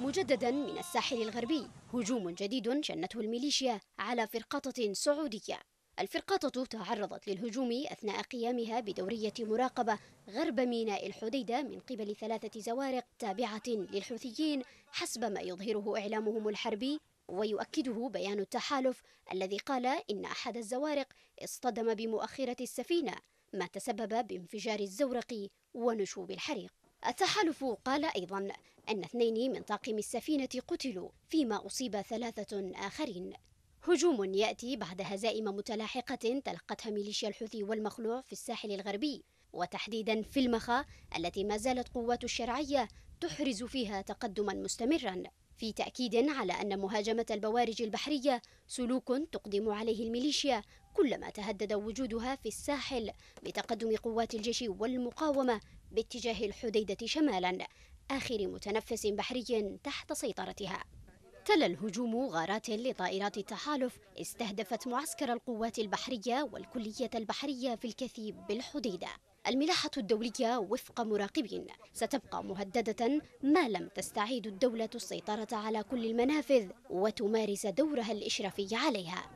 مجددا من الساحل الغربي هجوم جديد شنته الميليشيا على فرقاطة سعودية الفرقاطة تعرضت للهجوم أثناء قيامها بدورية مراقبة غرب ميناء الحديدة من قبل ثلاثة زوارق تابعة للحوثيين حسب ما يظهره إعلامهم الحربي ويؤكده بيان التحالف الذي قال إن أحد الزوارق اصطدم بمؤخرة السفينة ما تسبب بانفجار الزورق ونشوب الحريق التحالف قال أيضا أن اثنين من طاقم السفينة قتلوا فيما أصيب ثلاثة آخرين هجوم يأتي بعد هزائم متلاحقة تلقتها ميليشيا الحوثي والمخلوع في الساحل الغربي وتحديدا في المخا التي ما زالت قوات الشرعية تحرز فيها تقدما مستمرا في تأكيد على أن مهاجمة البوارج البحرية سلوك تقدم عليه الميليشيا كلما تهدد وجودها في الساحل بتقدم قوات الجيش والمقاومة باتجاه الحديدة شمالا آخر متنفس بحري تحت سيطرتها تلا الهجوم غارات لطائرات التحالف استهدفت معسكر القوات البحرية والكلية البحرية في الكثيب بالحديدة الملاحة الدولية وفق مراقبين ستبقى مهددة ما لم تستعيد الدولة السيطرة على كل المنافذ وتمارس دورها الإشرافي عليها